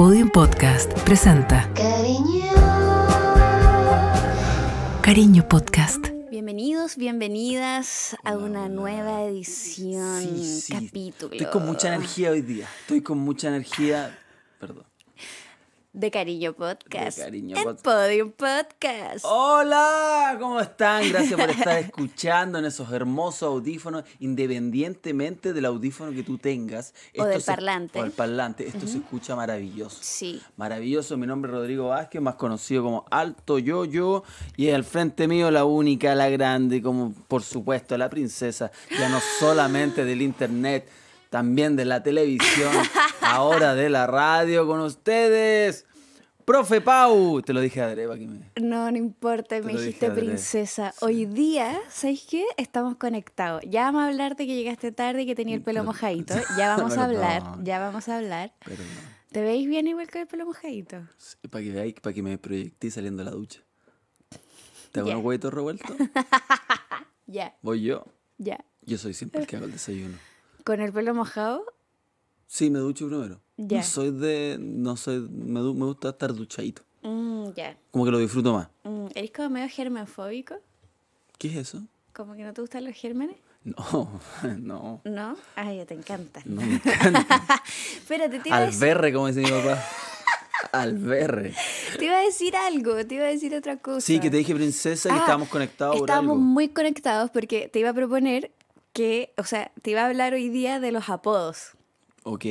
Podium Podcast presenta Cariño. Cariño Podcast. Bienvenidos, bienvenidas a una nueva edición, capítulo. Estoy con mucha energía hoy día. Estoy con mucha energía. Perdón. De Cariño Podcast. Cariño en Podcast. Hola, ¿cómo están? Gracias por estar escuchando en esos hermosos audífonos, independientemente del audífono que tú tengas. O del parlante. o del parlante. Esto se escucha maravilloso. Sí. Maravilloso. Mi nombre es Rodrigo Vázquez, más conocido como Alto Yo-Yo. Y el frente mío la única, la grande, como por supuesto la princesa, ya no solamente del internet también de la televisión, ahora de la radio con ustedes. Profe Pau, te lo dije a que me... No, no importa, me dijiste princesa. Hoy día, ¿sabes qué? Estamos conectados. Ya vamos a hablarte que llegaste tarde y que tenía el pelo mojadito. Ya vamos a hablar, ya vamos a hablar. ¿Te veis bien igual con el pelo mojadito? para que veáis, para que me proyecté saliendo de la ducha. ¿Te hago un huevito revuelto? Ya. Voy yo. Ya. Yo soy siempre el que hago el desayuno. ¿Con el pelo mojado? Sí, me ducho primero soy de. No Me, me gusta estar duchadito. Mm, ya. Como que lo disfruto más. Mm, ¿Eres como medio germenfóbico? ¿Qué es eso? ¿Como que no te gustan los gérmenes? No, no. ¿No? Ay, te encanta. No, me encanta. te, iba Alberre, como dice mi papá. Alberre. Te iba a decir algo, te iba a decir otra cosa. Sí, que te dije princesa y ah, estábamos conectados. Estábamos muy conectados porque te iba a proponer que, o sea, te iba a hablar hoy día de los apodos. Ok.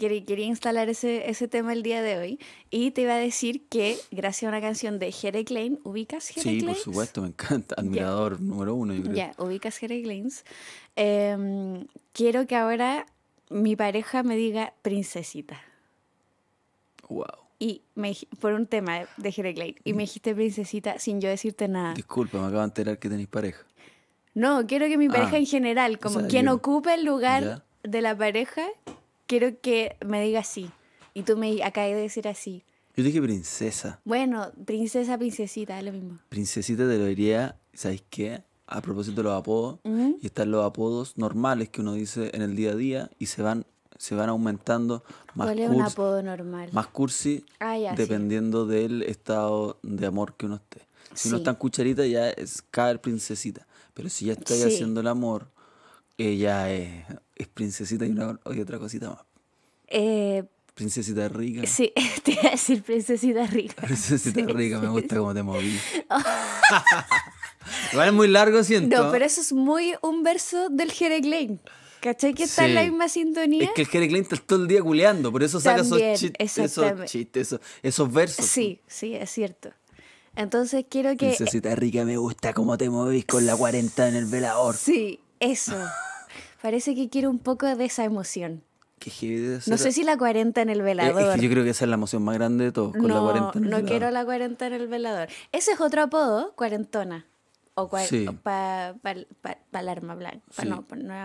Quería, instalar ese, tema el día de hoy. Y te iba a decir que, gracias a una canción de Jere Klein, ¿ubicas Jere Sí, por supuesto, me encanta. Admirador número uno, Ya, ubicas Jere Klein. Em, quiero que ahora mi pareja me diga princesita. Wow. Y me, por un tema de Jere Klein. Y me mm. dijiste princesita sin yo decirte nada. Disculpa, me acabo de enterar que tenéis pareja. No, quiero que mi pareja ah, en general, como quien ocupe el lugar de la pareja, quiero que me diga así Y tú me acabas de decir así. Yo dije princesa. Bueno, princesa, princesita, es lo mismo. Princesita te lo diría, ¿sabes qué? A propósito de los apodos, y están los apodos normales que uno dice en el día a día y se van, se van aumentando más ¿Cuál es un apodo normal? Más cursi, ah, dependiendo del estado de amor que uno esté. Si uno está en cucharita, ya es caer princesita. Pero si ya estoy haciendo el amor, ella es, princesita y, una, otra cosita más. Eh, princesita rica. Sí, te iba a decir princesita rica. Princesita rica, me gusta cómo te movís. Igual es muy largo, siento. No, pero eso es muy un verso del Klein. ¿Cachai que está en la misma sintonía? Es que el Jere Klein está todo el día culeando, por eso saca esos, chistes, esos, versos. Sí, sí, es cierto. Entonces quiero que. Princesita rica, me gusta cómo te movís con la 40 en el velador. Sí, eso. Parece que quiero un poco de esa emoción. no sé si la 40 en el velador. yo creo que esa es la emoción más grande de todos, no, la No quiero la 40 en el velador. Ese es otro apodo, cuarentona. O para el arma blanca.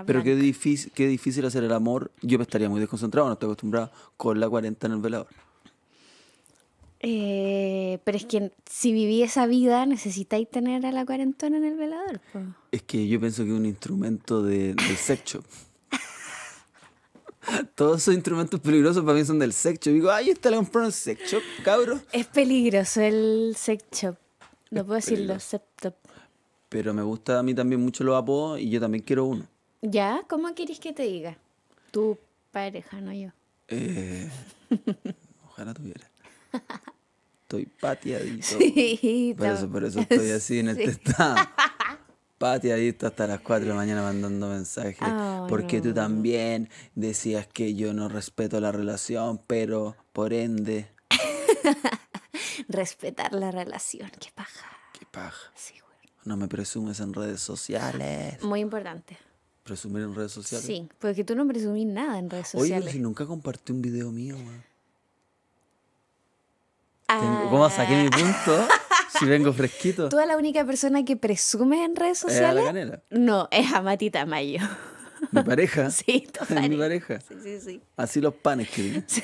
Pero qué difícil, qué difícil hacer el amor. Yo me estaría muy desconcentrado, no estoy acostumbrado con la 40 en el velador. Eh, pero es que si viví esa vida, necesitáis tener a la cuarentona en el velador. Es que yo pienso que es un instrumento de, del sex shop. Todos esos instrumentos peligrosos para mí son del sex shop. Digo, ay, está la compró Un sex shop, cabro. Es peligroso el sex shop. No puedo decirlo, septop. Pero me gusta a mí también mucho los apodos y yo también quiero uno. ¿Ya? ¿Cómo quieres que te diga? Tu pareja, no yo. Eh, ojalá tuviera. Estoy pateadito. Sí, por, eso, por eso estoy así en este estado. Pateadito hasta las 4 de la mañana mandando mensajes. porque tú también decías que yo no respeto la relación, pero por ende. Respetar la relación, qué paja. Qué paja. Sí, güey. No me presumes en redes sociales. Muy importante. ¿Presumir en redes sociales? Sí, porque tú no presumís nada en redes sociales. Oye, pero si nunca compartí un video mío, güey. Ah. ¿Cómo saqué mi punto? si vengo fresquito. ¿Tú eres la única persona que presume en redes sociales? la no, es Amatita Mayo. ¿Mi pareja? Sí, tu pareja. ¿Mi pareja? Sí, sí, sí. Así los panes que sí.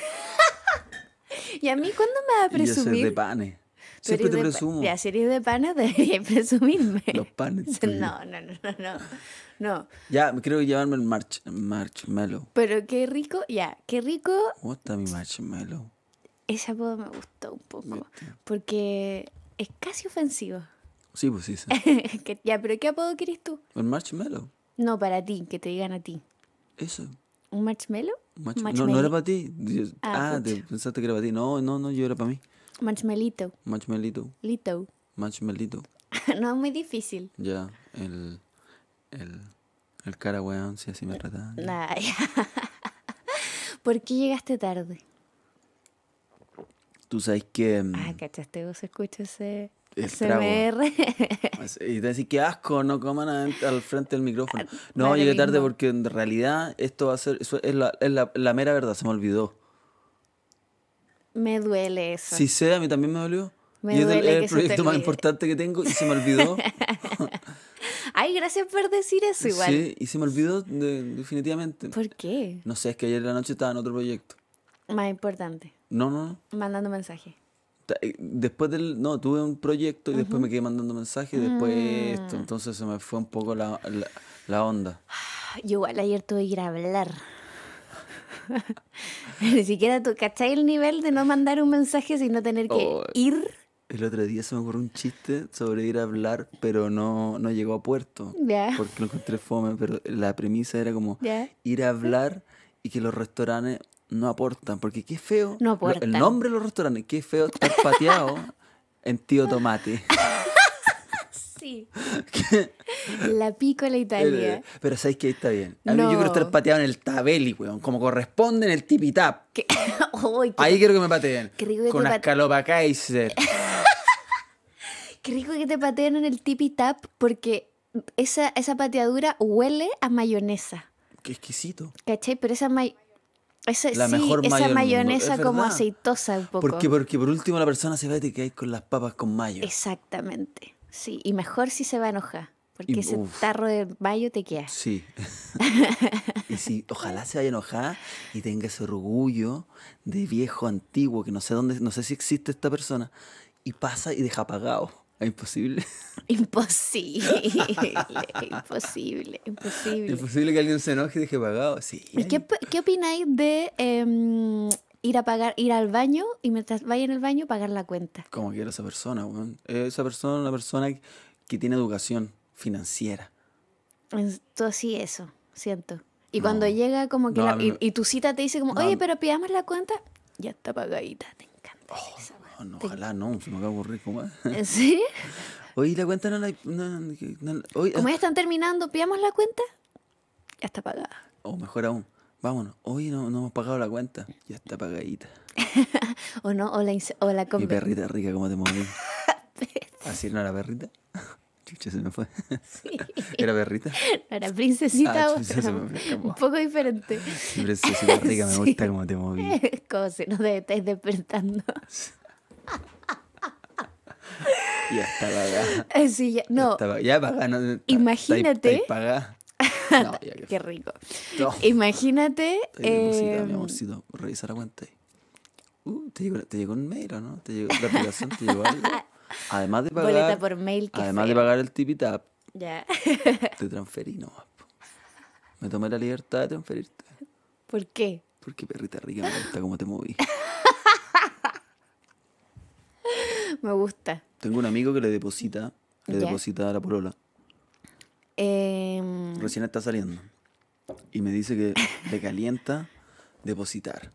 ¿Y a mí cuándo me va a presumir? Yo de panes. Siempre te presumo. Ya, si eres de panes, deberías presumirme. Los panes. No, no, no, no, no. Ya, creo que llevarme el march, marshmallow. Pero qué rico, ya, qué rico. ¿Cómo está mi marshmallow? ese apodo me gustó un poco. Porque es casi ofensivo. Sí, pues sí. sí. ya, pero ¿qué apodo quieres tú? Un marshmallow. No, para ti, que te digan a ti. Eso. ¿Un marshmallow? No, no era para ti. Ah, ah pensaste que era para ti. No, no, no, yo era para mí. Marshmallito. Marshmallito. Lito. Marshmallito. no, es muy difícil. Ya, el. El. El cara weón, si así me trataban. ¿Por qué llegaste tarde? Tú sabes que. Ah, cachaste, vos escuchas ese. SMR. Y te decís, qué asco, no coman al frente del micrófono. No, llegué tarde porque en realidad esto va a ser. Eso es, la, es la, mera verdad, se me olvidó. Me duele eso. Sí, sé, a mí también me dolió. Me y es el, proyecto más importante que tengo y se me olvidó. Ay, gracias por decir eso igual. Sí, y se me olvidó definitivamente. ¿Por qué? No sé, es que ayer la noche estaba en otro proyecto. Más importante. No, no, Mandando mensaje. Eh, después del. No, tuve un proyecto y después me quedé mandando mensajes y después mm. esto. Entonces se me fue un poco la, onda. Yo igual ayer tuve que ir a hablar. Ni siquiera tú, ¿cachai el nivel de no mandar un mensaje sino tener que oh, ir? El otro día se me ocurrió un chiste sobre ir a hablar, pero no, no llegó a puerto. Porque lo encontré fome, pero la premisa era como ir a hablar y que los restaurantes no aportan, porque qué feo. No aportan. El nombre de los restaurantes, qué feo estar pateado en Tío Tomate. sí. La pico la Italia. Eh, pero sabéis que ahí está bien. A mí yo quiero estar pateado en el Tabeli, weón, como corresponde en el tipi tap. ahí quiero que me pateen. Con las calopa Kaiser. qué rico que te pateen en el tipi tap, porque esa, esa pateadura huele a mayonesa. Qué exquisito. ¿Cachai? Pero esa mayonesa sí, mejor esa mayonesa como aceitosa un poco. Porque, porque por último la persona se va a quedar con las papas con mayo. Exactamente, sí. Y mejor si se va a enojar. Porque ese tarro de mayo te queda. Sí. y si ojalá se vaya a enojar y tenga ese orgullo de viejo antiguo, que no sé dónde, no sé si existe esta persona, y pasa y deja apagado. Imposible. Imposible. imposible. Imposible. Imposible que alguien se enoje y deje pagado. Sí. qué, qué opináis de em, ir a pagar, ir al baño y mientras vaya en el baño pagar la cuenta? Como quiera esa persona, weón. Esa persona es una persona que tiene educación financiera. Entonces sí, eso, siento. Y cuando llega como que y, tu cita te dice como, oye, pero pidamos la cuenta, ya está pagadita, te encanta. Oh ojalá no, se pues, me acaba de aburrir como. Eh, ¿Sí? Hoy la cuenta no la. No, como ah. ya están terminando, ¿pidamos la cuenta? Ya está pagada. O mejor aún, vámonos. Hoy no, no hemos pagado la cuenta, ya está pagadita. o no, o la, o la Mi perrita rica, ¿Cómo te moví. Así no era perrita. Chucha, se me fue. ¿Era perrita? No, era princesita. Ah, un poco diferente. Princesita rica, me gusta cómo te moví. Como se te estáis despertando. Ya está pagada. Sí, ya, no. Ya, estaba, ya Imagínate. Em, no, ya, qué rico. Imagínate. Eh, mi amorcito. Revisar aguante. Uh, ¿te, llegó, ¿Te llegó un mail no? ¿Te llegó la aplicación? ¿Te llegó algo? Además de pagar. Boleta por mail que además de pagar el tipitap. Ya. Te transferí nomás. Me tomé la libertad de transferirte. ¿Por qué? Porque perrita rica me gusta cómo te moví. Me gusta. Tengo un amigo que le deposita, le deposita a la porola em. Recién está saliendo. Y me dice que le calienta depositar.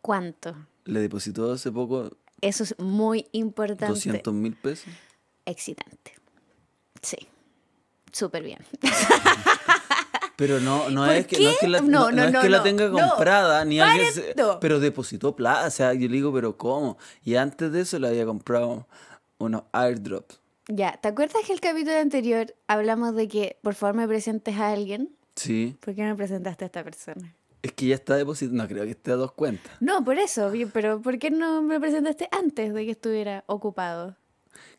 ¿Cuánto? Le depositó hace poco. Eso es muy importante. 200 mil pesos. Excitante. Sí. Súper bien. Pero no, no, es que, no que, la, tenga comprada, ni alguien pero depositó plata. O sea, yo le digo, pero ¿cómo? Y antes de eso le había comprado unos airdrops. Ya, ¿te acuerdas que el capítulo anterior hablamos de que por favor me presentes a alguien? Sí. ¿Por qué me presentaste a esta persona? Es que ya está depositando, No, creo que esté a dos cuentas. No, por eso. Pero ¿por qué no me presentaste antes de que estuviera ocupado?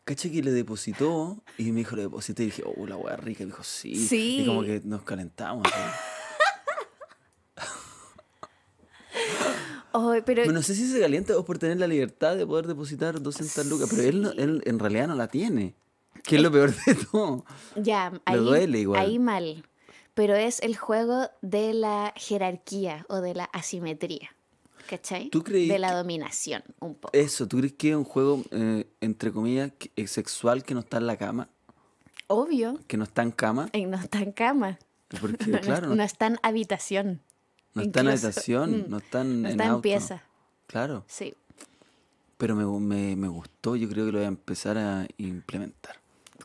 caché que le depositó y me dijo, le deposité y dije, oh, la hueá rica. Y me dijo, sí. Y como que nos calentamos. no sé si se calienta o por tener la libertad de poder depositar 200 lucas, pero él, en realidad no la tiene, que es lo peor de todo. Ya, ahí, ahí mal, pero es el juego de la jerarquía o de la asimetría. ¿cachai? ¿Tú de la dominación, un poco. Eso, ¿tú crees que es un juego, eh, entre comillas, eh, sexual que no está en la cama? Obvio. ¿Que no está en cama? Eh, no está en cama. no, claro, no, está en habitación. No está en habitación, mm. no está en, está en, pieza. Claro. Sí. Pero me, me gustó, yo creo que lo voy a empezar a implementar.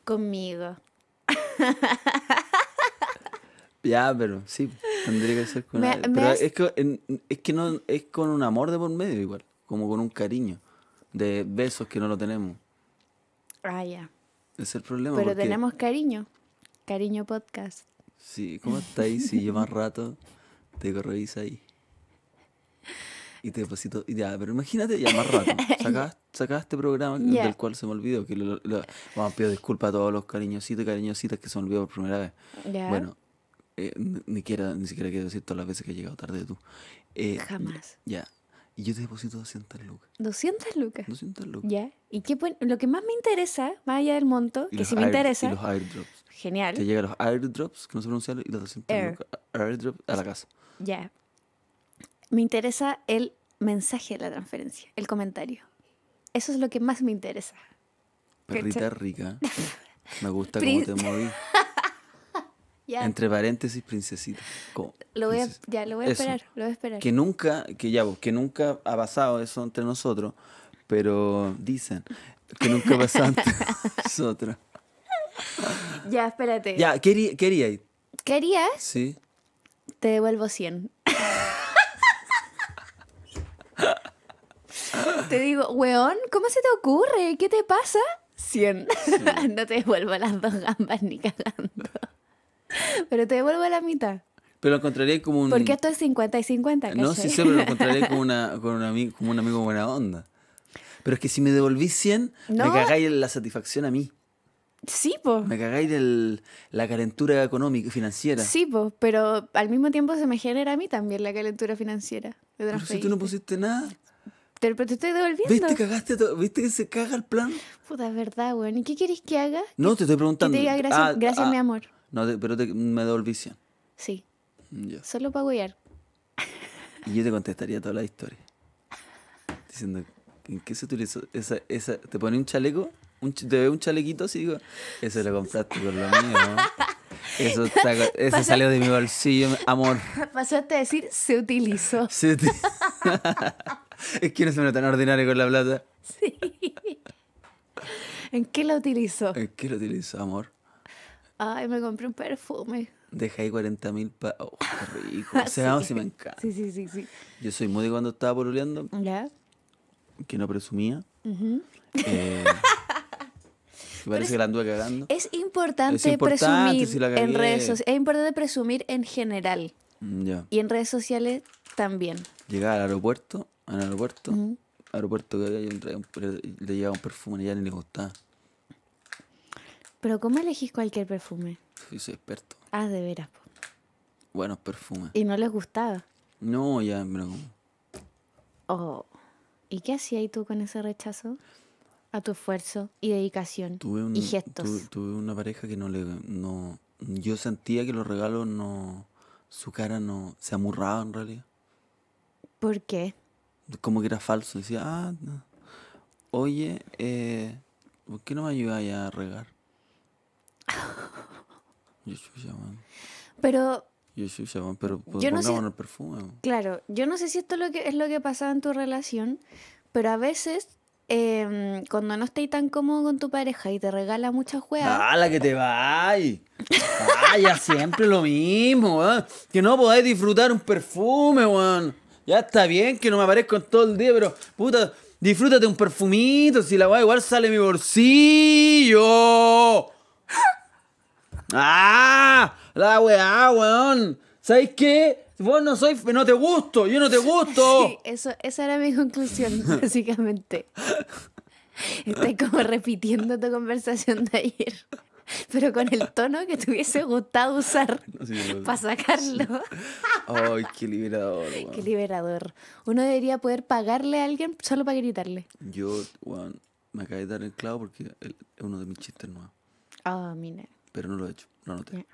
Conmigo. Ya, pero sí, tendría que ser con Pero es, que, es no es con un amor de por medio igual, como con un cariño de besos que no lo tenemos. Ah, ya. Es el problema. Pero tenemos cariño. Cariño podcast. Sí, ¿cómo está ahí? Si yo más rato te revisa ahí. Y te deposito. Ya, pero imagínate, ya más rato. Sacás, este programa del cual se me olvidó. Que lo, vamos, pido disculpas a todos los cariñositos y cariñositas que se me olvidó por primera vez. Ya, Bueno, eh, ni, siquiera quiero decir todas las veces que he llegado tarde tú. Eh, Jamás. Ya. Y yo te deposito 200 lucas. 200 lucas. 200 lucas. Ya. Y qué lo que más me interesa, más allá del monto, que si me interesa. Y los airdrops. Genial. Te llegan los airdrops, que no se pronuncian y los 200 lucas airdrops a la casa. Ya. Me interesa el mensaje de la transferencia, el comentario. Eso es lo que más me interesa. Perrita rica. Me gusta cómo te moví. Entre paréntesis, princesita. lo voy a, ya, lo voy a esperar, lo voy a esperar. Que nunca, que ya vos, que nunca ha pasado eso entre nosotros, pero dicen que nunca ha pasado entre nosotros. Ya, espérate. Ya, quería, ir. ¿Querías? Sí. Te devuelvo 100. te digo, weón, ¿cómo se te ocurre? ¿Qué te pasa? 100. no te devuelvo las dos gambas ni cagando. Pero te devuelvo la mitad. Pero lo encontraré como un... Porque esto es 50 y 50, No, sí solo pero lo encontraré como, una, un amigo, como un amigo buena onda. Pero es que si me devolvís 100, me cagáis la satisfacción a mí. Sí, po. Me cagáis la calentura económica y financiera. Sí, po, pero al mismo tiempo se me genera a mí también la calentura financiera. Pero si tú no pusiste nada. pero te estoy devolviendo. ¿Viste, cagaste ¿Viste que se caga el plan? Puta, es verdad, weón. ¿Y qué quieres que haga? No, te estoy preguntando. Que te diga gracias, ah, gracias ah, mi amor. No pero me da visión. Sí. Solo para guiar. Y yo te contestaría toda la historia. Diciendo, ¿en qué se utilizó? Esa, esa, te pone un chaleco, te ve un chalequito así digo, eso lo compraste por lo mío. Eso, está, eso salió de mi bolsillo, amor. Pasaste a decir, se utilizó. Se es que no se me tan ordinario con la plata. Sí. ¿En qué la utilizó? ¿En qué lo utilizó, amor? Ay, me compré un perfume. Deja ahí 40 mil para... Oh, qué rico. Ah, o sea, sí. me encanta. Sí, sí, sí, sí. Yo soy muy de cuando estaba pololeando. Ya. Que no presumía. Eh, parece es, que la anduve cagando. Es importante, presumir en redes sociales. Es importante presumir en general. Mm, ya. Y en redes sociales también. Llegaba al aeropuerto, al aeropuerto, aeropuerto que le llevaba un perfume y ya ni le gustaba. Pero ¿cómo elegís cualquier perfume? Sí, soy experto. Ah, de veras. Buenos perfumes. ¿Y no les gustaba? No, ya, pero... Oh. ¿Y qué hacías tú con ese rechazo? A tu esfuerzo y dedicación y gestos. Tuve, una pareja que no le... No, yo sentía que los regalos no... Su cara no... Se amurraba en realidad. ¿Por qué? Como que era falso. Decía, ah, oye, eh, ¿por qué no me ayudas a regar? Pero pues, yo no sé, Claro, yo no sé si esto es lo que, es lo que pasaba en tu relación, pero a veces em, cuando no estés tan cómodo con tu pareja y te regala muchas juegas. Ah, ¡Hala, que te vayas! ¡Vaya, ah, siempre lo mismo, Que no podáis disfrutar un perfume, Ya está bien que no me aparezco en todo el día, pero puta, disfrútate un perfumito, si la weá igual sale mi bolsillo. ¡Ah! La weá, weón. ¿Sabes qué? Vos no soy, no te gusto, yo no te gusto. esa era mi conclusión, básicamente. Estoy como repitiendo tu conversación de ayer, pero con el tono que te hubiese gustado usar para sacarlo. Ay, qué liberador. Qué liberador. Uno debería poder pagarle a alguien solo para gritarle. Yo, weón, me acabé de dar el clavo porque es uno de mis chistes nuevos. Ah, mira. Pero no lo he hecho, no noté. tengo.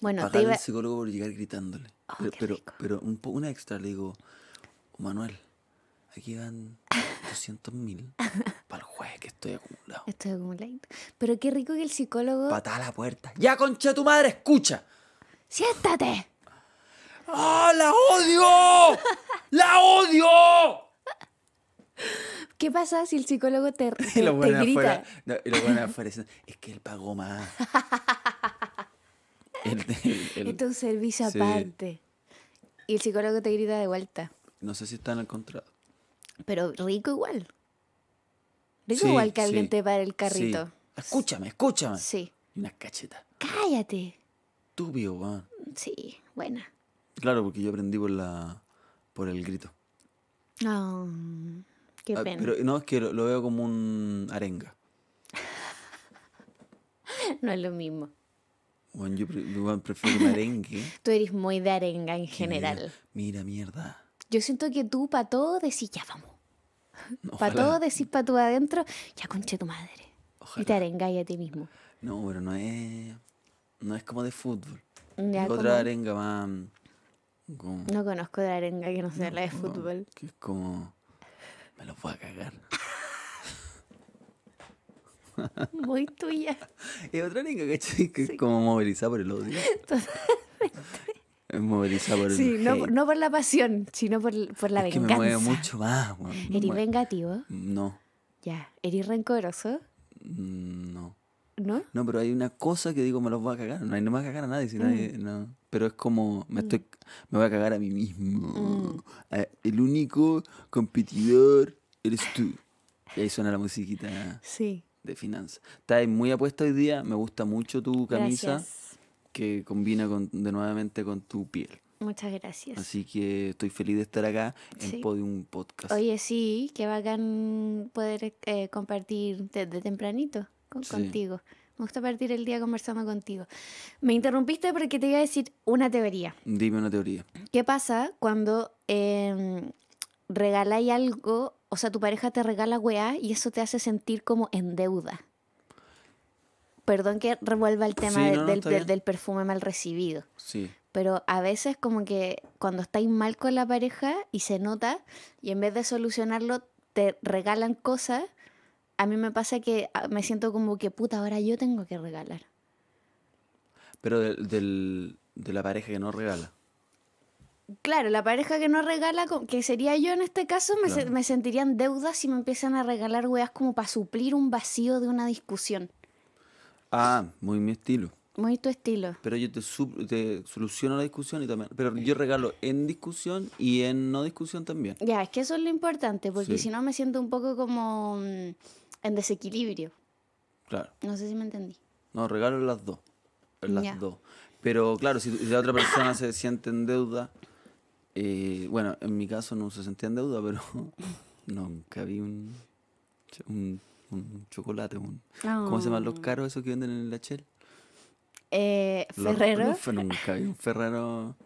Bueno, te al psicólogo por llegar gritándole. Oh, pero pero, una extra le digo, Manuel, aquí van 200 mil para el juez que estoy acumulado. Estoy acumulado. Pero qué rico que el psicólogo... Patá a la puerta. ¡Ya, concha tu madre, escucha! ¡Siéntate! ¡Ah, la odio! ¡La odio! ¿Qué pasa si el psicólogo te, te, grita? es, que él pagó más. El, es un servicio aparte. Y el psicólogo te grita de vuelta. No sé si están en el Pero rico igual. Rico igual que alguien te para el carrito. Escúchame, escúchame. Sí. Una cacheta. Cállate. Tubio, va. Sí, buena. Claro, porque yo aprendí por la por el grito. No... Ah. Ah, no, es que lo, veo como un arenga. no es lo mismo. yo tú eres muy de arenga en general. Mira, mierda. Yo siento que tú para todo decís, ya vamos. pa para todo decís para tú adentro, ya conche tu madre. Y te arengáis a ti mismo. No, pero no es. No es como de fútbol. otra arenga más. No conozco de arenga que no sea la de fútbol. Que es como. Me lo voy a cagar. Muy tuya. Y otra niña, Que es como movilizada por el odio. Totalmente. movilizada por el Sí, no, no, por la pasión, sino por, por la es venganza. Que me mueve mucho más, ¿Eres vengativo? No. Ya. ¿Eres rencoroso? Mm, no. ¿No? No, pero hay una cosa que digo, me los voy a cagar. No, no me va a cagar a nadie. Si mm. nadie no pero es como me mm. estoy me voy a cagar a mí mismo. Mm. Eh, el único competidor eres tú. Y ahí suena la musiquita sí. de finanzas. Estás muy apuesta hoy día, me gusta mucho tu camisa que combina con, de nuevamente con tu piel. Muchas gracias. Así que estoy feliz de estar acá en Podium Podcast. Oye, sí, qué bacán poder eh, compartir desde tempranito con, contigo. Me gusta partir el día conversando contigo. Me interrumpiste porque te iba a decir una teoría. Dime una teoría. ¿Qué pasa cuando eh, regaláis algo, o sea, tu pareja te regala weá y eso te hace sentir como en deuda? Perdón que revuelva el tema del, del perfume mal recibido. Sí pero a veces como que cuando estáis mal con la pareja y se nota y en vez de solucionarlo te regalan cosas a mí me pasa que ah, me siento como que puta, ahora yo tengo que regalar. Pero de, de la pareja que no regala. Claro, la pareja que no regala, que sería yo en este caso, me, sentirían deudas si me empiezan a regalar weas como para suplir un vacío de una discusión. Ah, muy mi estilo. Muy tu estilo. Pero yo te, soluciono la discusión y también. Pero yo regalo en discusión y en no discusión también. Ya, es que eso es lo importante, porque si no me siento un poco como. Mm, en desequilibrio. Claro. No sé si me entendí. No, regalo las dos. Las dos. Pero claro, si la otra persona se siente en deuda, eh, bueno, en mi caso no se sentía en deuda, pero nunca vi un, un, chocolate. Un, ¿Cómo se llaman los ah. caros esos que venden en el HL? Eh, Ferrero. nunca vi un Ferrero.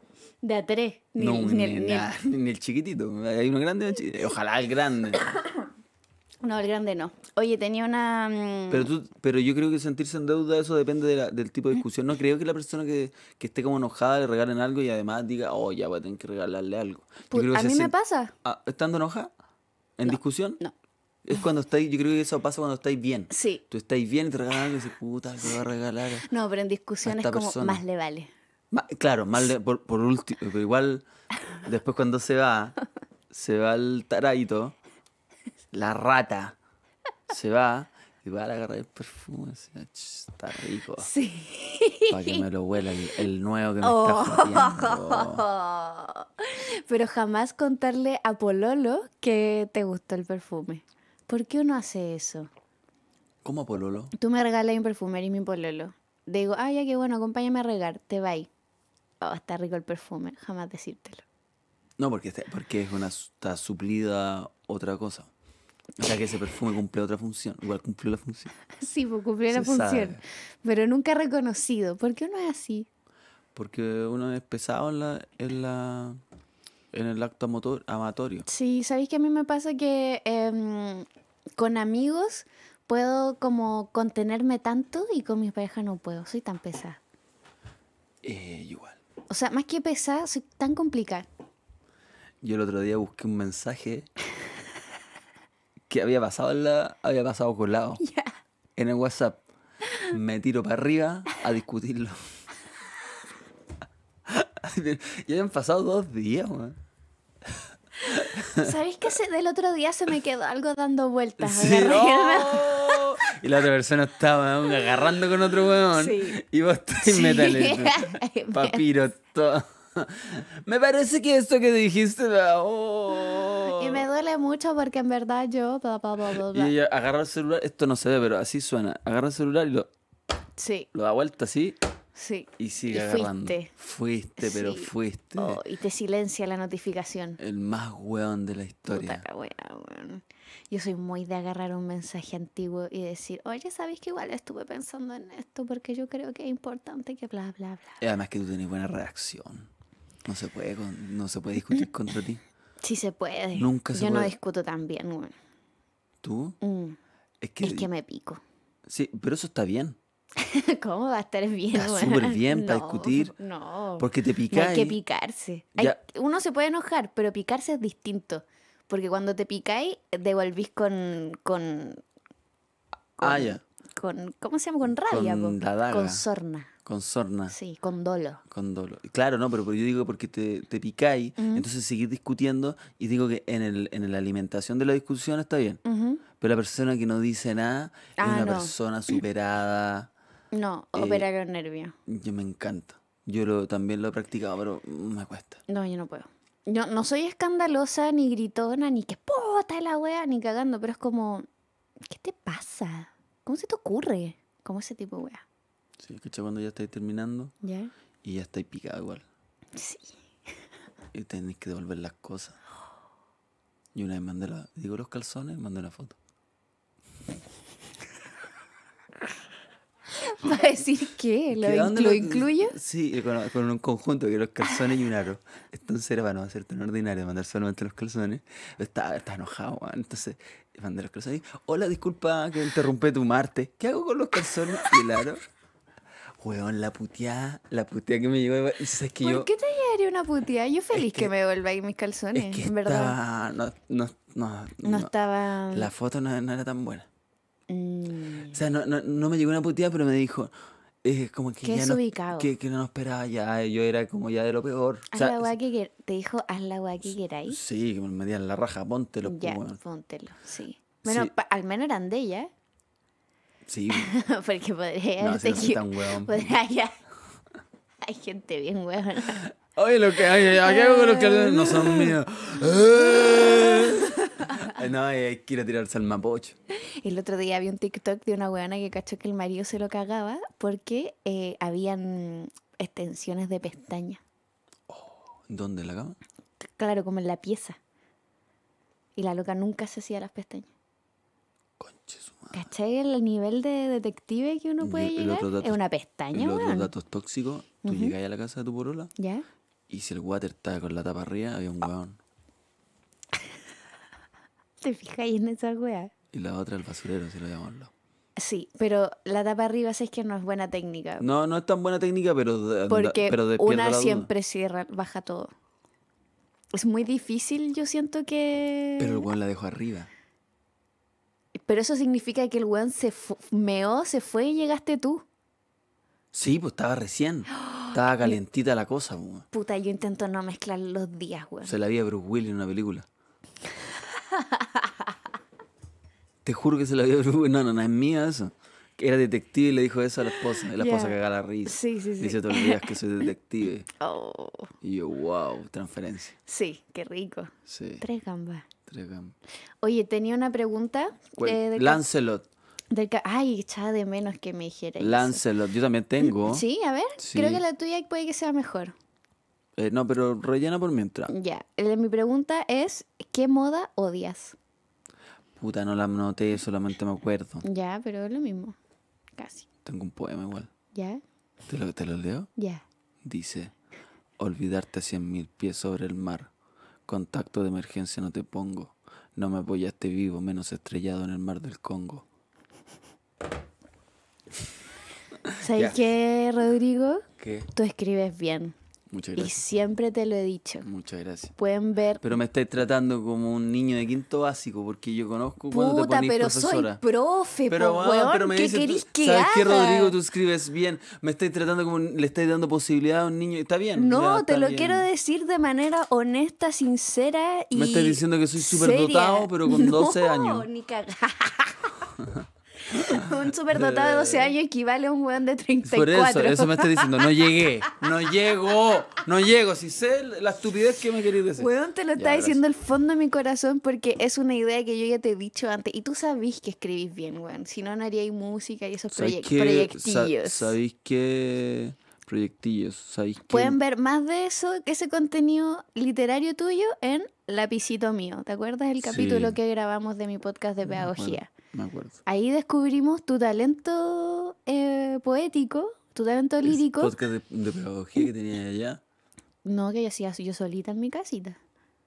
De a tres. Ni, el, ni, el, chiquitito. Hay uno grande. Ojalá el grande. No, el grande no. Oye, tenía una... Mm, pero, yo creo que sentirse en deuda, eso depende del tipo de discusión. No creo que la persona que, esté como enojada le regalen algo y además diga, oh, ya voy a tener que regalarle algo. a mí me pasa. Ah, ¿Estando enojada? ¿En discusión? no. Es cuando estáis, yo creo que eso pasa cuando estáis bien. Sí. Tú estáis bien y te regalan algo y dices, puta, te voy a regalar. No, pero en discusión es como más le vale. claro, mal por, último, igual después cuando se va, se va el taradito la rata se va y va a agarrar el perfume. está rico. Sí. Para que me lo huela el, nuevo que me oh. está Pero jamás contarle a Pololo que te gustó el perfume. ¿Por qué uno hace eso? ¿Cómo a Pololo? Tú me regalas un perfume y mi Pololo. Digo, ay ya que bueno, acompáñame a regar, te va ahí. Oh, está rico el perfume, jamás decírtelo. No, porque, este, porque es una, está suplida otra cosa. O sea que ese perfume cumple otra función. Igual cumplió la función. Sí, pues cumplió la función. Pero nunca reconocido. ¿Por qué uno es así? Porque uno es pesado en la, en la en el acto motor amatorio. Sí, sabéis que a mí me pasa que em, con amigos puedo como contenerme tanto y con mis parejas no puedo. Soy tan pesada. Eh, igual. O sea, más que pesada, soy tan complicada. Yo el otro día busqué un mensaje que había pasado la, había pasado colado en el WhatsApp. Me tiro para arriba a discutirlo. Y habían pasado dos días, weón. ¿Sabéis que del otro día se me quedó algo dando vueltas? y la otra persona estaba agarrando con otro weón. Y vos te sí. Papiro, todo. me parece que esto que dijiste... Oh. Y me duele mucho porque en verdad yo... y ella agarra el celular, esto no se ve, pero así suena. Agarra el celular y lo... Sí. Lo da vuelta así. Sí. Y sigue agarrando. Fuiste. pero fuiste. Oh, y te silencia la notificación. El más weón de la historia. Yo soy muy de agarrar un mensaje antiguo y decir, oye, ¿sabes que igual estuve pensando en esto porque yo creo que es importante que bla, bla, bla? Y además que tú tenés buena reacción. No se puede, no se puede discutir mm. contra ti. Sí se puede. Nunca se Yo no discuto tan bien, ¿Tú? Mm. Es, que, me pico. Sí, pero eso está bien. ¿Cómo va a estar bien? Está súper bien para discutir. No. Porque te pica hay que picarse. uno se puede enojar, pero picarse es distinto. Porque cuando te picáis, devolvís con, con, ah, Con, ¿Cómo se llama? Con rabia. Con, con sorna. Con sorna. Sí, con dolo. Con dolo. Claro, no, pero, yo digo porque te, te picáis, entonces seguir discutiendo y digo que en, el, en la alimentación de la discusión está bien. Pero la persona que no dice nada es ah, una persona superada. No, eh, operar con nervio. Yo me encanta. Yo lo, también lo he practicado, pero me cuesta. No, yo no puedo. Yo no soy escandalosa, ni gritona, ni que puta la wea, ni cagando, pero es como, ¿qué te pasa? ¿Cómo se te ocurre? Como ese tipo de wea. Sí, escucha cuando ya estáis terminando. Ya. Y ya estáis picado igual. Sí. Y tenéis que devolver las cosas. Y una vez mandé Digo los calzones, mandé una foto. ¿Va a decir qué? ¿Lo, incluye? Sí, con, un conjunto que los calzones y un aro. Entonces era para no hacer tan ordinario mandar solamente los calzones. está enojado, entonces mandé los calzones. Hola, disculpa que interrumpe tu Marte. ¿Qué hago con los calzones y el aro? Weón, la puteada, la puteada que me llegó. que ¿Por qué te llegaría una puteada? Yo feliz que, que, me ahí mis calzones, en verdad. Ah, no, no, no, no, estaba. La foto no, era tan buena. Mm. O sea, no, no, me llegó una puteada, pero me dijo. Eh, como que, es no, que, que, no esperaba ya, yo era como ya de lo peor. Haz la guay te dijo, haz la guay que queráis. Sí, que me dieron la raja, póntelo. Ya, póntelo, sí. Bueno, al menos eran de ella. ¿eh? Sí. Porque podría no, si no tan hueón. Hay gente bien hueón. Oye, lo que hay, hago que no son míos. Eh. no, eh, hay que ir a tirarse al mapocho. El otro día vi un TikTok de una weona que cachó que el marido se lo cagaba porque eh, habían extensiones de pestaña. Oh, ¿Dónde? ¿En la cama? Claro, como en la pieza. Y la loca nunca se hacía las pestañas. ¿Cachai? El nivel de detective que uno puede llegar es una pestaña, Los datos tóxicos, tú a la casa de tu porola. Ya. Y si el water está con la tapa arriba, había un ah. ¿Te fijáis en esa hueá? Y la otra, el basurero, si lo llamamos. Sí, pero la tapa arriba sé que no es buena técnica. No, no es tan buena técnica, pero. Porque una siempre cierra, baja todo. Es muy difícil, yo siento que. Pero el hueón la dejó arriba. Pero eso significa que el weón se meó, se fue y llegaste tú. Sí, pues estaba recién. Estaba calentita la cosa, pues, weón. Puta, yo intento no mezclar los días, weón. Se la vi a Bruce Willis en una película. Te juro que se la vi a Bruce Willis. No, no, no, es mía eso. Era detective y le dijo eso a la esposa. La esposa que cagaba la risa. Sí, sí, sí. Dice todos los días que soy detective. Oh. Y yo, wow, transferencia. Sí, qué rico. Sí. Tres gambas. Oye, tenía una pregunta. Eh, Lancelot. Ay, echaba de menos que me dijera Lancelot, yo también tengo. Sí, a ver, creo que la tuya puede que sea mejor. Eh, no, pero rellena por mientras. Ya, mi pregunta es, ¿qué moda odias? Puta, no la noté, solamente me acuerdo. Ya, pero es lo mismo, casi. Tengo un poema igual. ¿Ya? ¿Te lo, te lo leo? Ya. Dice, olvidarte a cien mil pies sobre el mar Contacto de emergencia no te pongo. No me apoyaste vivo, menos estrellado en el mar del Congo. ¿Sabes qué, Rodrigo? ¿Qué? Tú escribes bien. Muchas gracias. Y siempre te lo he dicho. Muchas gracias. Pueden ver. Pero me estáis tratando como un niño de quinto básico, porque yo conozco cuando Puta, te pero soy profe, pero, po, pero me ¿qué querís que ¿Sabes Rodrigo? Tú escribes bien. Me estáis tratando como. Le estáis dando posibilidad a un niño. Está bien. No, te lo quiero decir de manera honesta, sincera y. Me estás diciendo que soy súper dotado, pero con 12 años. ni un superdotado de 12 años equivale a un weón de 34. Por eso, eso me diciendo, no llegué, no llego, no llego. Si sé la estupidez que me queréis decir. Weón, te lo está diciendo el fondo de mi corazón porque es una idea que yo ya te he dicho antes. Y tú sabís que escribís bien, weón. Si no, no haríais música y esos proyectillos. que proyectillos. Pueden ver más de eso, ese contenido literario tuyo en Lapicito Mío. ¿Te acuerdas el capítulo que grabamos de mi podcast de pedagogía? Ahí descubrimos tu talento eh, poético, tu talento es lírico. podcast de, pedagogía que tenías allá? No, que yo hacía yo solita en mi casita.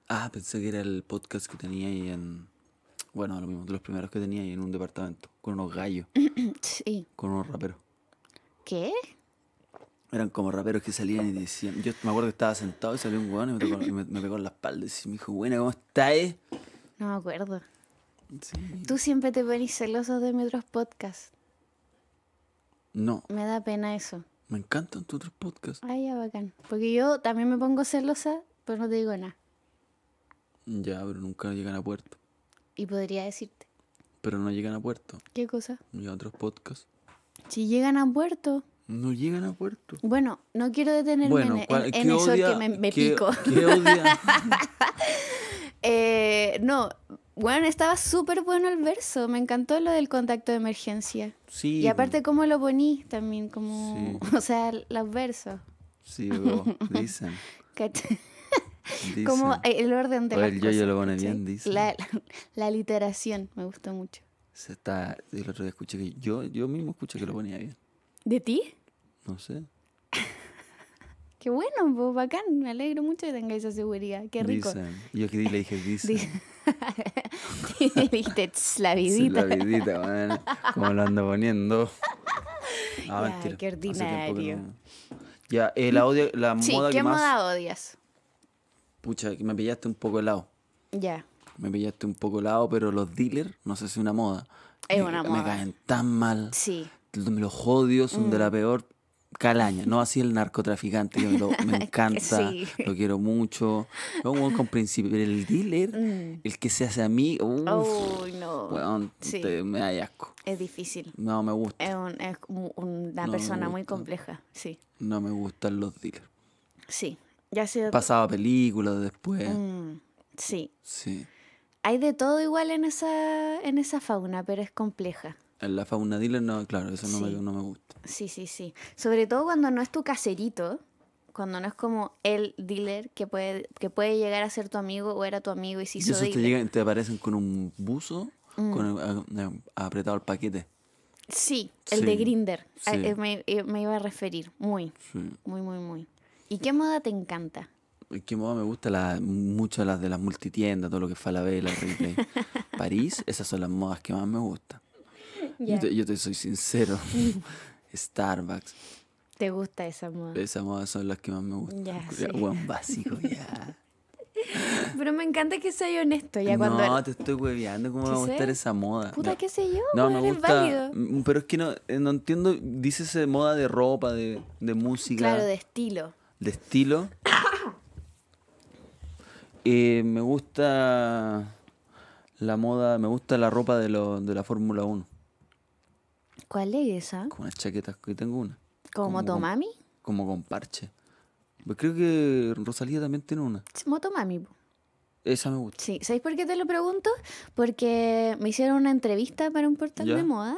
Ah, pensé que era el podcast que tenía ahí en. Bueno, lo mismo, de los primeros que tenía ahí en un departamento, con unos gallos. sí. Con unos raperos. ¿Qué? Eran como raperos que salían y decían. Yo me acuerdo que estaba sentado y salió un weón y me, pegó en la espalda y me dijo, Bueno, ¿cómo estás? No me acuerdo. Tú siempre te pones celoso de mis otros podcasts. No. Me da pena eso. Me encantan tus otros podcasts. Ay, ya bacán. Porque yo también me pongo celosa, pero no te digo nada. Ya, pero nunca llegan a puerto. Y podría decirte. Pero no llegan a puerto. ¿Qué cosa? Y otros podcasts. Si llegan a puerto. No llegan a puerto. Bueno, no quiero detenerme en, eso que me, pico. Eh, no, bueno, estaba súper bueno el verso. Me encantó lo del contacto de emergencia. Sí. Y pues. aparte, cómo lo poní también, como. O sea, los versos. Sí, bro. dicen. dicen. Como el orden de las yo, -yo lo pone bien, dice. La, la, la, literación me gustó mucho. Se está, el otro día escuché que yo, yo mismo escuché que lo ponía bien. ¿De ti? No sé. Qué bueno, pues bacán, me alegro mucho que tengáis esa seguridad, qué rico. Yo que le dije, dice. Dijiste, la vidita. La vidita, man. Como lo ando poniendo. Ah, ya, qué ordinario. Ya, el audio, la sí, moda que más... ¿qué moda odias? Pucha, me pillaste un poco helado. Ya. Me pillaste un poco helado, pero los dealers, no sé si es una moda. Es una moda. Me caen tan mal. Sí. Los jodios son de mm. la peor Calaña, no así el narcotraficante, yo me, encanta, lo quiero mucho. Pero con principio, el dealer, mm. el que se hace a mí, no. me da asco. Es difícil. No me gusta. Es, una persona muy compleja, sí. No me gustan los dealers. Sí, ya Pasaba películas después. Mm, sí. Sí. Hay de todo igual en esa, en esa fauna, pero es compleja la fauna dealer, no, claro, eso no, me, gusta. Sí, sí, sí. Sobre todo cuando no es tu caserito, cuando no es como el dealer que puede, que puede llegar a ser tu amigo o era tu amigo y si hizo Te, llegan, te aparecen con un buzo mm. con apretado el paquete. Sí, el de Grinder. Eh, eh, me, iba a referir. Muy. Muy, muy, muy. ¿Y qué moda te encanta? ¿Qué moda me gusta? La, mucho las de las multitiendas, todo lo que es Falabella, Ripley, París. Esas son las modas que más me gustan. Yo, te, soy sincero. Starbucks. ¿Te gusta esa moda? Esa moda son las que más me gustan. Ya, sí. básico, ya. Pero me encanta que soy honesto ya cuando... No, te estoy hueveando, ¿cómo va a gustar esa moda? Puta, qué sé yo, no, me gusta, mm, Pero es que no, eh, entiendo, dices moda de ropa, de, de, música. Claro, de estilo. De estilo. Eh, me gusta la moda, me gusta la ropa de, lo, de la Fórmula 1. ¿Cuál es esa? Con las chaquetas, que tengo una. ¿Como Motomami? como con parche. Pues creo que Rosalía también tiene una. Motomami. Esa me gusta. Sí, ¿sabéis por qué te lo pregunto? Porque me hicieron una entrevista para un portal de moda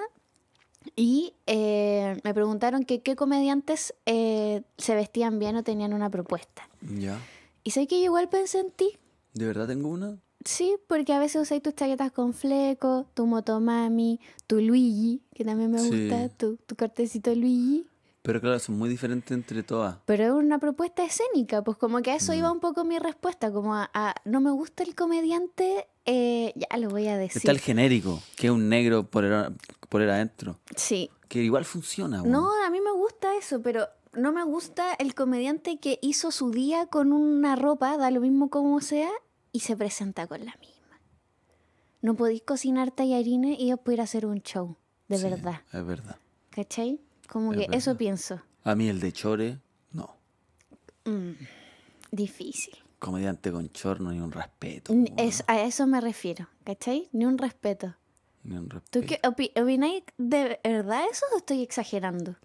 y eh, me preguntaron que qué comediantes eh, se vestían bien o tenían una propuesta. Ya. Y sé que yo igual pensé en ti. ¿De verdad tengo una? Sí, porque a veces usáis tus chaquetas con fleco, tu motomami, tu Luigi, que también me gusta, tu, tu cortecito Luigi. Pero claro, son muy diferentes entre todas. Pero es una propuesta escénica, pues como que a eso mm. iba un poco mi respuesta, como a, no me gusta el comediante, eh, ya lo voy a decir. Está el genérico, que es un negro por el, por adentro. Sí. Que igual funciona. No, a mí me gusta eso, pero no me gusta el comediante que hizo su día con una ropa, da lo mismo como sea, y se presenta con la misma. No podéis cocinar tallarines y yo pudiera hacer un show, de verdad. Es verdad. ¿Cachai? Como que eso pienso. A mí el de chore, no. Mm, difícil. Comediante con chorno hay un respeto. es, a eso me refiero, ¿cachai? Ni un respeto. Ni un respeto. ¿Tú qué opináis de verdad eso o estoy exagerando?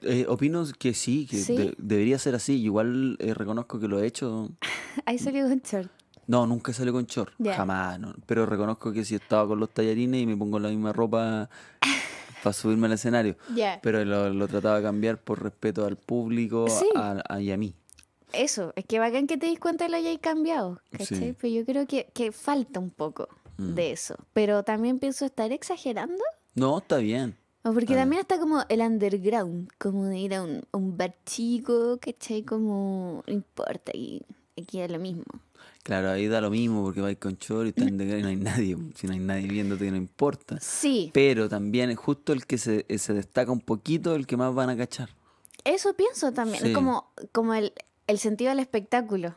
Eh, opino que sí, que debería ser así. Igual eh, reconozco que lo he hecho. Ahí salió con chorro. No, nunca salió con Chor, Jamás. Pero reconozco que si estaba con los tallarines y me pongo la misma ropa para subirme al escenario. Pero lo, trataba de cambiar por respeto al público y a mí. Eso, es que bacán que te dis cuenta y lo hayáis cambiado, Pero yo creo que, falta un poco mm. de eso. Pero también pienso, ¿estar exagerando? No, está bien. porque también está como el underground, como de ir a un, bar chico, ¿cachai? Como, no importa, y aquí es lo mismo. Claro, ahí da lo mismo porque vais con chor y, no hay nadie. Si no hay nadie viéndote, no importa. Sí. Pero también es justo el que se, destaca un poquito, el que más van a cachar. Eso pienso también. como, como el, el sentido del espectáculo.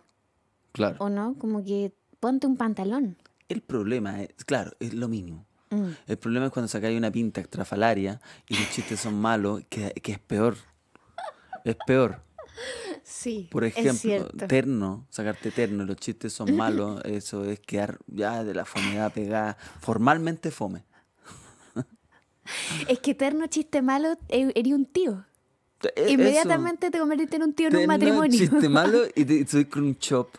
Claro. ¿O no? Como que ponte un pantalón. El problema es, claro, es lo mínimo. Mm. El problema es cuando sacáis una pinta extrafalaria y los chistes son malos, que, que es peor. Es peor. Por ejemplo, terno, sacarte terno, los chistes son malos, eso es quedar ya de la fomeada pegada, formalmente fome. Es que terno chiste malo e, eres un tío. E, Inmediatamente te convertiste en un tío en un matrimonio. Chiste malo y te, con un chop.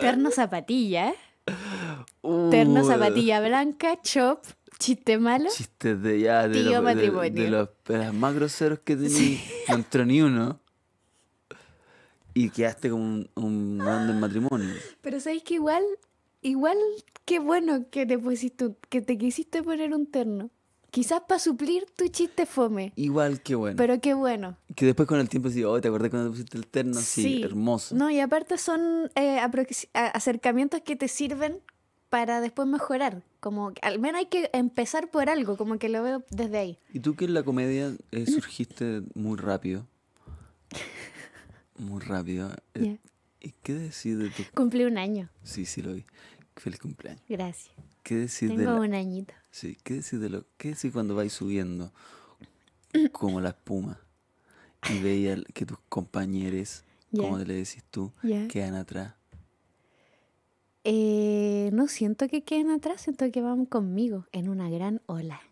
Terno zapatilla. ¿eh? Terno zapatilla blanca, chop ¿Chiste malo? Chistes de ya, de, los, de, los, más groseros que tenía. No entró ni uno. Y quedaste como un, un en matrimonio. Pero sabéis que igual, igual qué bueno que te pusiste, que te quisiste poner un terno. Quizás para suplir tu chiste fome. Igual, que bueno. Pero qué bueno. Que después con el tiempo sí, oh, ¿te acordás cuando te pusiste el terno? Sí, hermoso. No, y aparte son eh, acercamientos que te sirven para después mejorar. Como que al menos hay que empezar por algo, como que lo veo desde ahí. ¿Y tú que en la comedia eh, surgiste muy rápido? Muy rápido. Eh, ¿Y qué decís de tu... Cumplí un año. Sí, sí lo vi. Feliz cumpleaños. Gracias. ¿Qué decís de la... un añito. Sí, ¿qué decís de lo... ¿Qué decís cuando vais subiendo como la espuma y veía que tus compañeros, como como le decís tú, quedan atrás? eh, no siento que queden atrás, siento que van conmigo en una gran ola.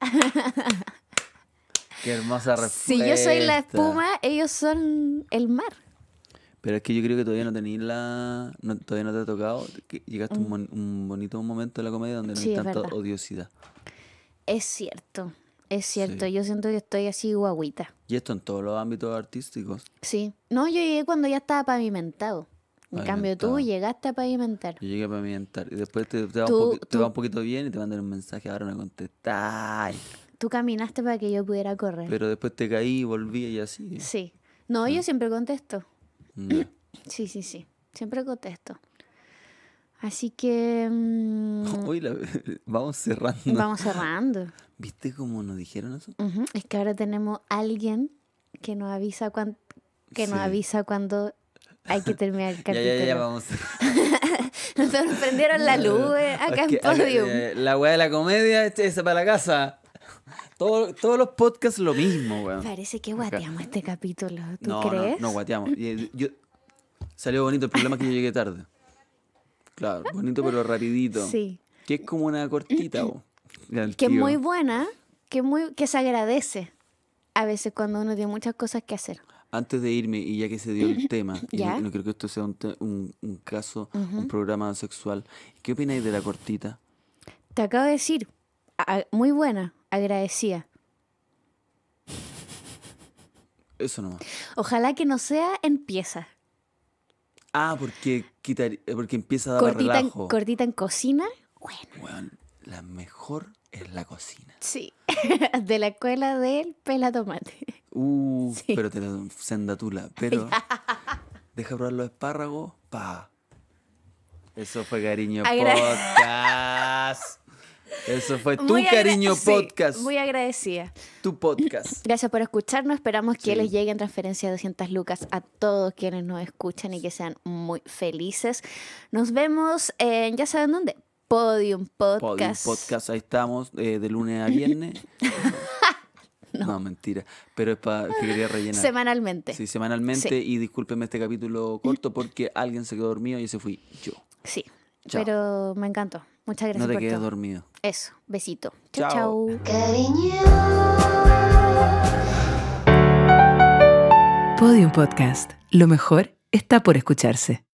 Qué hermosa respuesta. Si yo soy la espuma, ellos son el mar. Pero es que yo creo que todavía no tenéis la. todavía no te ha tocado. Llegaste a mm. un, bonito momento de la comedia donde no hay tanta odiosidad. Es cierto, es cierto. Yo siento que estoy así guaguita. Y esto en todos los ámbitos artísticos. Sí. No, yo llegué cuando ya estaba pavimentado. En cambio, tú llegaste a pavimentar. Yo llegué a pavimentar. Y después te, va, un poquito bien y te mandan un mensaje, ahora no contestas. Tú caminaste para que yo pudiera correr. Pero después te caí, y volví y así. Sí. No, yo ah. siempre contesto. Sí, sí, sí. Siempre contesto. Así que. Mm, vamos cerrando. Vamos cerrando. ¿Viste cómo nos dijeron eso? Es que ahora tenemos alguien que nos avisa, cuan, que nos avisa cuando hay que terminar el capítulo. ya, ya, ya, vamos. Nos sorprendieron la luz eh, acá en Podium. la weá de la comedia, este, esa para la casa. Todo, todos los podcasts lo mismo, weón. Parece que guateamos este capítulo, ¿tú crees? No, no, guateamos. Eh, yo, salió bonito, el problema que yo llegué tarde. Claro, bonito pero rapidito. Sí. Que es como una cortita, weón. Que es muy buena, que, muy, que se agradece a veces cuando uno tiene muchas cosas que hacer antes de irme, y ya que se dio el tema, y no, creo que esto sea un, caso, un programa sexual, ¿qué opináis de la cortita? Te acabo de decir, muy buena, agradecida. Eso nomás. Ojalá que no sea en Ah, porque, porque empieza a dar cortita, relajo. cortita en cocina, bueno. bueno. La mejor es la cocina. Sí. de la escuela del pelatomate. Uh, pero te la senda Pero deja probar los espárragos, pa. Eso fue cariño podcast. Eso fue tu cariño podcast. muy agradecida. Tu podcast. Gracias por escucharnos. Esperamos que les lleguen transferencias de 200 lucas a todos quienes nos escuchan y que sean muy felices. Nos vemos en ya saben dónde. Podium Podcast. Podium Podcast, ahí estamos, eh, de lunes a viernes. no. mentira. Pero es para que quería rellenar. Semanalmente. Sí, semanalmente. Y discúlpeme este capítulo corto porque alguien se quedó dormido y ese fui yo. Sí. Pero me encantó. Muchas gracias. No te quedes dormido. Eso. Besito. Chao, chao. Cariño. Podium Podcast. Lo mejor está por escucharse.